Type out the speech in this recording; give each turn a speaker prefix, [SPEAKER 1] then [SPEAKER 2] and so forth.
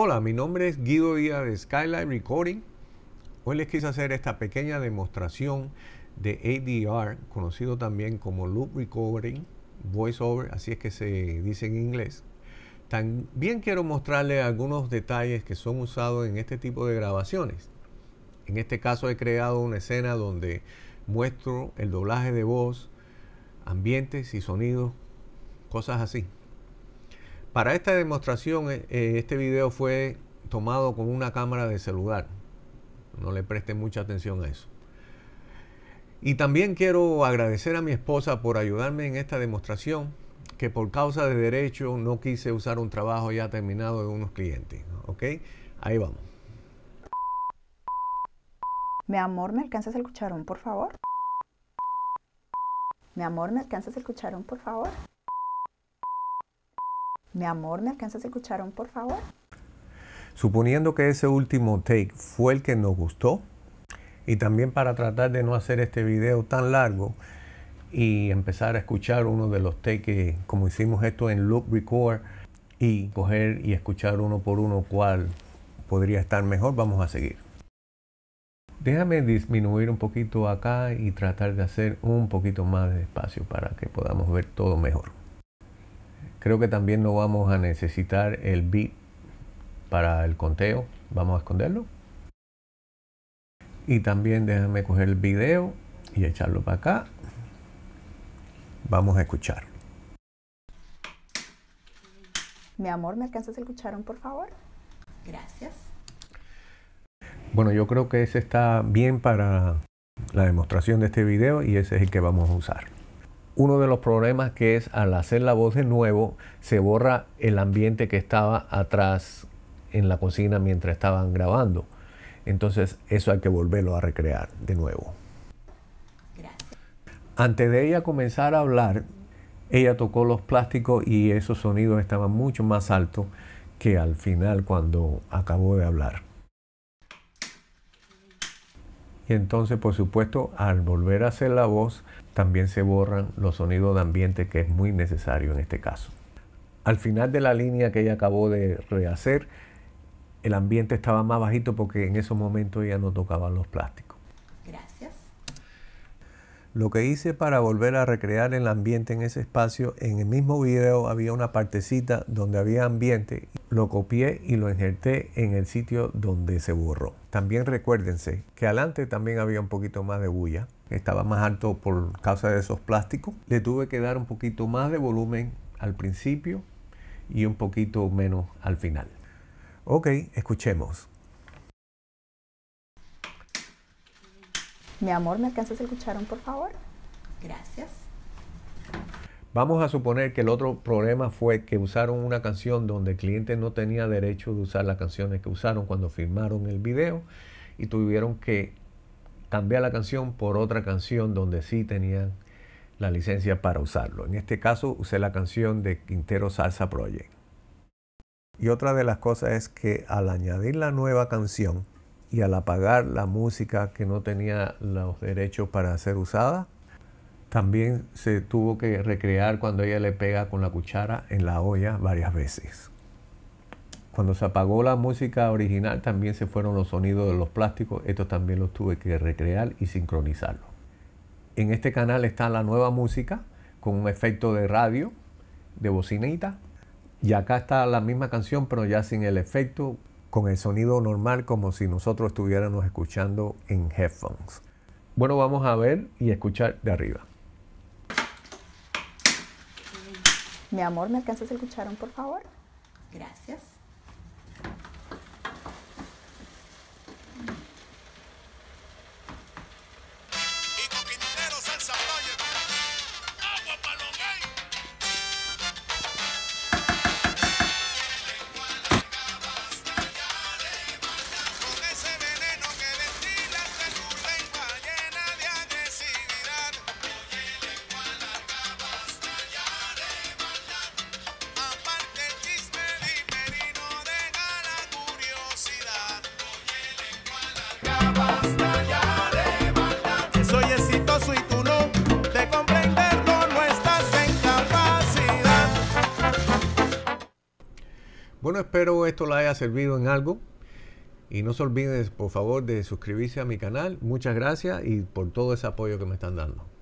[SPEAKER 1] Hola, mi nombre es Guido Díaz de Skyline Recording. Hoy les quise hacer esta pequeña demostración de ADR, conocido también como Loop Recording, VoiceOver, así es que se dice en inglés. También quiero mostrarles algunos detalles que son usados en este tipo de grabaciones. En este caso he creado una escena donde muestro el doblaje de voz, ambientes y sonidos, cosas así. Para esta demostración, eh, eh, este video fue tomado con una cámara de celular. No le presten mucha atención a eso. Y también quiero agradecer a mi esposa por ayudarme en esta demostración, que por causa de derecho no quise usar un trabajo ya terminado de unos clientes. ¿Ok? Ahí vamos.
[SPEAKER 2] Mi amor, ¿me alcanzas el cucharón, por favor? Mi amor, ¿me alcanzas el cucharón, por favor? Mi amor, ¿me alcanzas a escuchar por favor?
[SPEAKER 1] Suponiendo que ese último take fue el que nos gustó, y también para tratar de no hacer este video tan largo y empezar a escuchar uno de los takes como hicimos esto en Loop Record, y coger y escuchar uno por uno cuál podría estar mejor, vamos a seguir. Déjame disminuir un poquito acá y tratar de hacer un poquito más de espacio para que podamos ver todo mejor. Creo que también no vamos a necesitar el bit para el conteo. Vamos a esconderlo. Y también déjame coger el video y echarlo para acá. Vamos a escuchar.
[SPEAKER 2] Mi amor, ¿me alcanzas el cucharón, por favor? Gracias.
[SPEAKER 1] Bueno, yo creo que ese está bien para la demostración de este video y ese es el que vamos a usar uno de los problemas que es al hacer la voz de nuevo, se borra el ambiente que estaba atrás en la cocina mientras estaban grabando. Entonces eso hay que volverlo a recrear de nuevo. Antes de ella comenzar a hablar, ella tocó los plásticos y esos sonidos estaban mucho más altos que al final cuando acabó de hablar. Y entonces, por supuesto, al volver a hacer la voz, también se borran los sonidos de ambiente que es muy necesario en este caso. Al final de la línea que ella acabó de rehacer, el ambiente estaba más bajito porque en esos momentos ya no tocaban los plásticos. Gracias. Lo que hice para volver a recrear el ambiente en ese espacio, en el mismo video había una partecita donde había ambiente, lo copié y lo injerté en el sitio donde se borró. También recuérdense que adelante también había un poquito más de bulla, estaba más alto por causa de esos plásticos. Le tuve que dar un poquito más de volumen al principio y un poquito menos al final. Ok, escuchemos.
[SPEAKER 2] Mi amor, ¿me alcanzas el cucharón, por favor? Gracias.
[SPEAKER 1] Vamos a suponer que el otro problema fue que usaron una canción donde el cliente no tenía derecho de usar las canciones que usaron cuando firmaron el video y tuvieron que cambiar la canción por otra canción donde sí tenían la licencia para usarlo. En este caso usé la canción de Quintero Salsa Project. Y otra de las cosas es que al añadir la nueva canción y al apagar la música que no tenía los derechos para ser usada, también se tuvo que recrear cuando ella le pega con la cuchara en la olla varias veces. Cuando se apagó la música original también se fueron los sonidos de los plásticos, estos también los tuve que recrear y sincronizarlos. En este canal está la nueva música con un efecto de radio, de bocinita. Y acá está la misma canción pero ya sin el efecto, con el sonido normal como si nosotros estuviéramos escuchando en headphones. Bueno, vamos a ver y escuchar de arriba.
[SPEAKER 2] Mi amor, ¿me alcanzas el cucharón, por favor? Gracias.
[SPEAKER 1] Bueno, espero esto le haya servido en algo. Y no se olviden, por favor, de suscribirse a mi canal. Muchas gracias y por todo ese apoyo que me están dando.